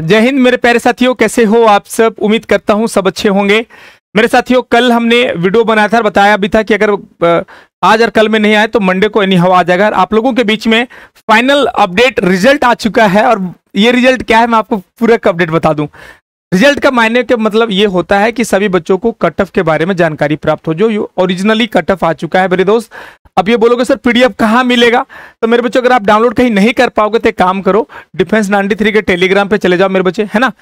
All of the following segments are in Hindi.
जय हिंद मेरे प्यारे साथियों कैसे हो आप सब उम्मीद करता हूं सब अच्छे होंगे मेरे साथियों कल हमने वीडियो बनाया था बताया भी था कि अगर आज और कल में नहीं आए तो मंडे को एनी हवा आ जाएगा आप लोगों के बीच में फाइनल अपडेट रिजल्ट आ चुका है और ये रिजल्ट क्या है मैं आपको पूरा अपडेट बता दूं रिजल्ट का मायने के मतलब ये होता है कि सभी बच्चों को कट ऑफ के बारे में जानकारी प्राप्त हो जो ओरिजिनली कट ऑफ आ चुका है मेरे दोस्त अब ये बोलोगे सर पीडीएफ कहाँ मिलेगा तो मेरे बच्चों अगर आप डाउनलोड कहीं नहीं कर पाओगे तो काम करो डिफेंस नाइन्टी थ्री के टेलीग्राम पे चले जाओ मेरे बच्चे है ना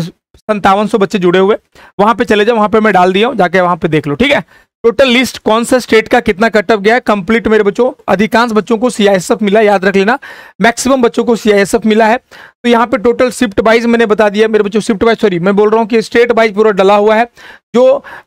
संतावन सौ बच्चे जुड़े हुए वहाँ पे चले जाओ वहाँ पे मैं डाल दिया हूँ जाके वहाँ पे देख लो ठीक है टोटल लिस्ट कौन सा स्टेट का कितना कटअप गया है कंप्लीट मेरे बच्चों अधिकांश बच्चों को सीआईएसएफ मिला याद रख लेना मैक्सिमम बच्चों को सीआईएसएफ मिला है तो यहाँ पे टोटल शिफ्ट वाइज मैंने बता दिया मेरे बच्चों शिफ्ट वाइज सॉरी मैं बोल रहा हूँ कि स्टेट वाइज पूरा डला हुआ है जो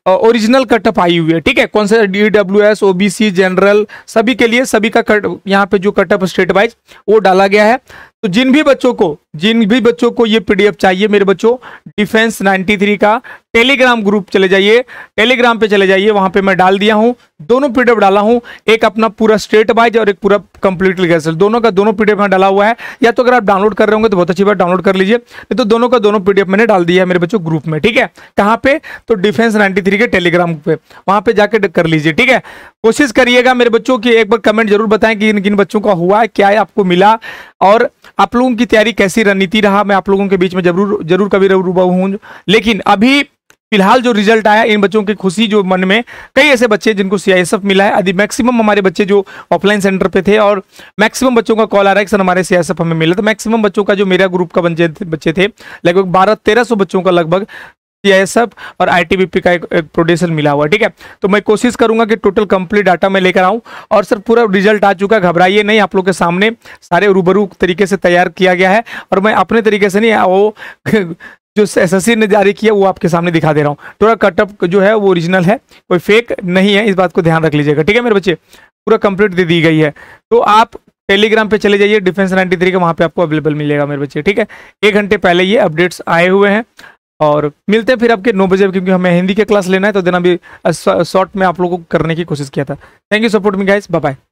ओरिजिनल कटअप आई हुई है ठीक है कौन सा D W S O B C general सभी के लिए सभी का कट यहाँ पे जो कटअप स्टेट वाइज वो डाला गया है तो जिन भी बच्चों को जिन भी बच्चों को ये पीडीएफ चाहिए मेरे बच्चों डिफेंस नाइन्टी का टेलीग्राम ग्रुप चले जाइए टेलीग्राम पे चले जाइए वहां पे मैं डाल दिया हूँ दोनों पीडीएफ डाला हूँ एक अपना पूरा स्टेट वाइज और एक पूरा कंप्लीटली कैंसिल दोनों का दोनों पीडीएफ यहाँ डाला हुआ है या तो अगर आप डाउनलोड कर रहे होंगे तो बहुत अच्छी बात डाउनलोड कर लीजिए नहीं तो दोनों का दोनों पीडीएफ मैंने डाल दिया है मेरे बच्चों ग्रुप में ठीक है कहाँ पे तो डिफेंस 93 के टेलीग्राम पे वहाँ पे जाकर कर लीजिए ठीक है कोशिश करिएगा मेरे बच्चों की एक बार कमेंट जरूर बताएं कि इन किन बच्चों का हुआ है क्या है आपको मिला और आप लोगों की तैयारी कैसी रणनीति रहा मैं आप लोगों के बीच में जरूर जरूर कभी रूबा हूँ लेकिन अभी फिलहाल जो रिजल्ट आया इन बच्चों की खुशी जो मन में कई ऐसे बच्चे जिनको सीआईएसएफ मिला है आदि मैक्सिमम हमारे बच्चे जो ऑफलाइन सेंटर पे थे और मैक्सिमम बच्चों का कॉल आ रहा है सर हमारे सीआईएसएफ हमें मिला तो मैक्सिमम बच्चों का जो मेरा ग्रुप का बच्चे थे लगभग बारह तेरह सौ बच्चों का लगभग सीआईएसएफ और आईटीबीपी का एक, एक प्रोडेशन मिला हुआ ठीक है तो मैं कोशिश करूंगा कि टोटल कंप्लीट डाटा मैं लेकर आऊँ और सर पूरा रिजल्ट आ चुका घबराइए नहीं आप लोग के सामने सारे रूबरू तरीके से तैयार किया गया है और मैं अपने तरीके से नहीं वो जो एस ने जारी किया वो आपके सामने दिखा दे रहा हूँ थोड़ा कटअप जो है वो ओरिजिनल है कोई फेक नहीं है इस बात को ध्यान रख लीजिएगा ठीक है मेरे बच्चे पूरा कंप्लीट दे दी गई है तो आप टेलीग्राम पे चले जाइए डिफेंस 93 का वहाँ पे आपको अवेलेबल मिलेगा मेरे बच्चे ठीक है एक घंटे पहले ये अपडेट्स आए हुए हैं और मिलते हैं फिर आपके नौ बजे क्योंकि हमें हिंदी का क्लास लेना है तो देना भी शॉर्ट में आप लोगों को करने की कोशिश किया था thank you support me guys bye